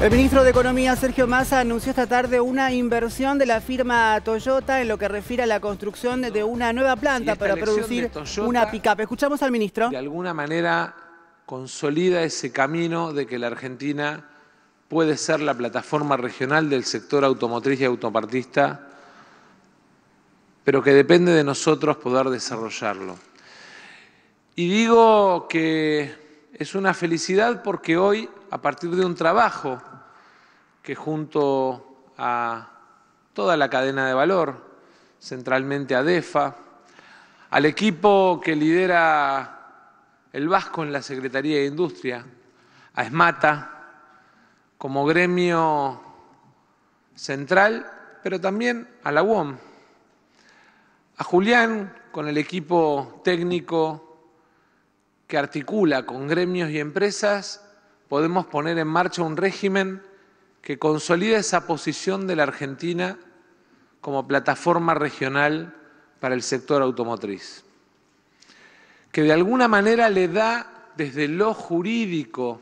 El ministro de Economía, Sergio Massa, anunció esta tarde una inversión de la firma Toyota en lo que refiere a la construcción de una nueva planta para producir una pick Escuchamos al ministro. De alguna manera consolida ese camino de que la Argentina puede ser la plataforma regional del sector automotriz y autopartista, pero que depende de nosotros poder desarrollarlo. Y digo que es una felicidad porque hoy a partir de un trabajo que junto a toda la cadena de valor, centralmente a DEFA, al equipo que lidera el Vasco en la Secretaría de Industria, a ESMATA, como gremio central, pero también a la UOM, a Julián con el equipo técnico que articula con gremios y empresas podemos poner en marcha un régimen que consolide esa posición de la Argentina como plataforma regional para el sector automotriz, que de alguna manera le da desde lo jurídico,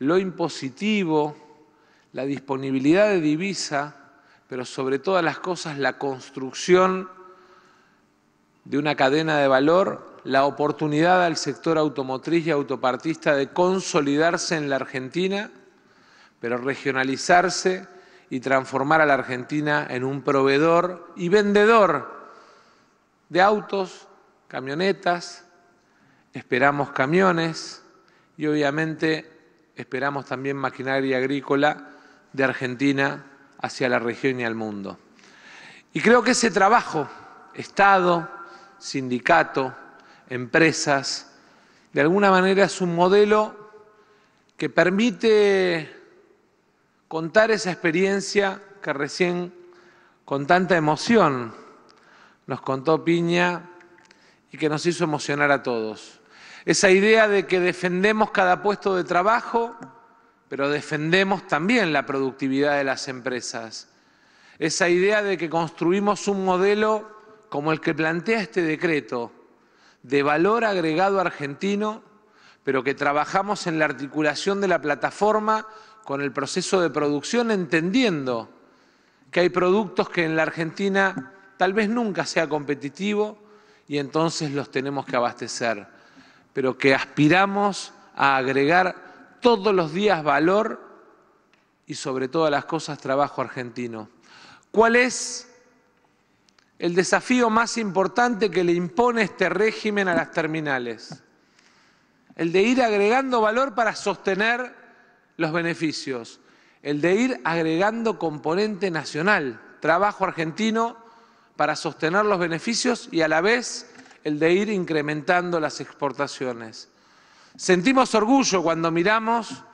lo impositivo, la disponibilidad de divisa, pero sobre todas las cosas la construcción de una cadena de valor la oportunidad al sector automotriz y autopartista de consolidarse en la Argentina, pero regionalizarse y transformar a la Argentina en un proveedor y vendedor de autos, camionetas, esperamos camiones y obviamente esperamos también maquinaria agrícola de Argentina hacia la región y al mundo. Y creo que ese trabajo, Estado, sindicato, empresas. De alguna manera es un modelo que permite contar esa experiencia que recién con tanta emoción nos contó Piña y que nos hizo emocionar a todos. Esa idea de que defendemos cada puesto de trabajo, pero defendemos también la productividad de las empresas. Esa idea de que construimos un modelo como el que plantea este decreto, de valor agregado argentino, pero que trabajamos en la articulación de la plataforma con el proceso de producción, entendiendo que hay productos que en la Argentina tal vez nunca sea competitivo y entonces los tenemos que abastecer, pero que aspiramos a agregar todos los días valor y sobre todas las cosas trabajo argentino. ¿Cuál es el desafío más importante que le impone este régimen a las terminales, el de ir agregando valor para sostener los beneficios, el de ir agregando componente nacional, trabajo argentino para sostener los beneficios y a la vez el de ir incrementando las exportaciones. Sentimos orgullo cuando miramos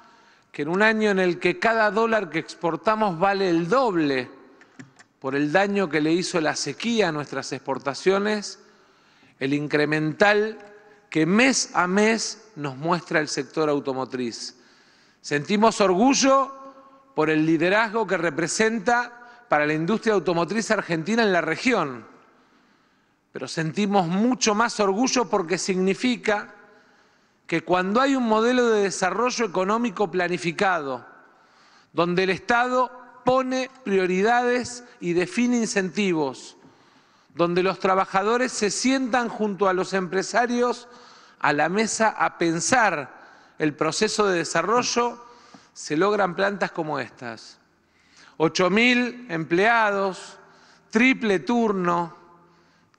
que en un año en el que cada dólar que exportamos vale el doble por el daño que le hizo la sequía a nuestras exportaciones, el incremental que mes a mes nos muestra el sector automotriz. Sentimos orgullo por el liderazgo que representa para la industria automotriz argentina en la región, pero sentimos mucho más orgullo porque significa que cuando hay un modelo de desarrollo económico planificado, donde el Estado pone prioridades y define incentivos, donde los trabajadores se sientan junto a los empresarios a la mesa a pensar el proceso de desarrollo, se logran plantas como estas. 8.000 empleados, triple turno,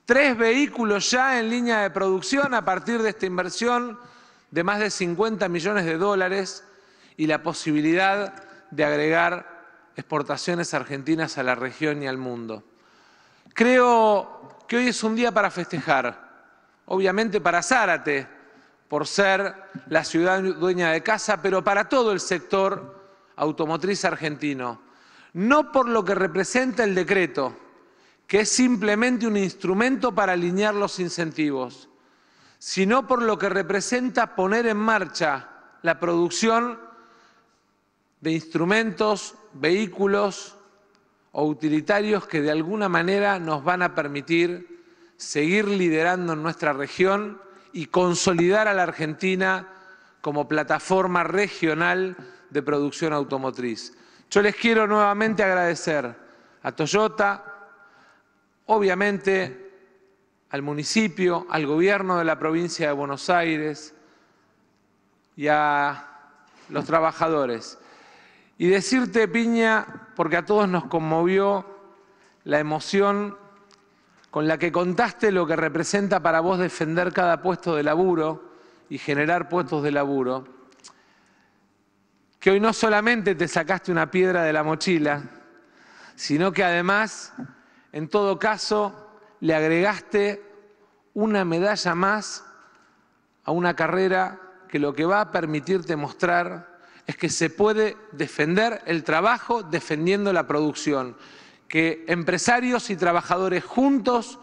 tres vehículos ya en línea de producción a partir de esta inversión de más de 50 millones de dólares y la posibilidad de agregar exportaciones argentinas a la región y al mundo. Creo que hoy es un día para festejar, obviamente para Zárate, por ser la ciudad dueña de casa, pero para todo el sector automotriz argentino, no por lo que representa el decreto, que es simplemente un instrumento para alinear los incentivos, sino por lo que representa poner en marcha la producción de instrumentos, vehículos o utilitarios que de alguna manera nos van a permitir seguir liderando en nuestra región y consolidar a la Argentina como plataforma regional de producción automotriz. Yo les quiero nuevamente agradecer a Toyota, obviamente al municipio, al gobierno de la provincia de Buenos Aires y a los trabajadores y decirte, Piña, porque a todos nos conmovió la emoción con la que contaste lo que representa para vos defender cada puesto de laburo y generar puestos de laburo, que hoy no solamente te sacaste una piedra de la mochila, sino que además, en todo caso, le agregaste una medalla más a una carrera que lo que va a permitirte mostrar es que se puede defender el trabajo defendiendo la producción, que empresarios y trabajadores juntos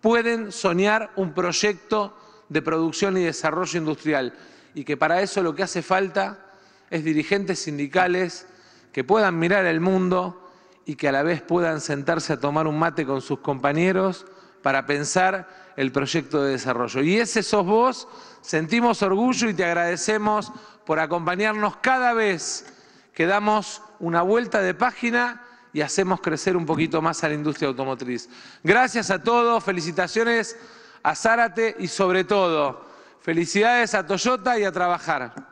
pueden soñar un proyecto de producción y desarrollo industrial y que para eso lo que hace falta es dirigentes sindicales que puedan mirar el mundo y que a la vez puedan sentarse a tomar un mate con sus compañeros para pensar el proyecto de desarrollo. Y ese sos vos, sentimos orgullo y te agradecemos por acompañarnos cada vez que damos una vuelta de página y hacemos crecer un poquito más a la industria automotriz. Gracias a todos, felicitaciones a Zárate y sobre todo, felicidades a Toyota y a trabajar.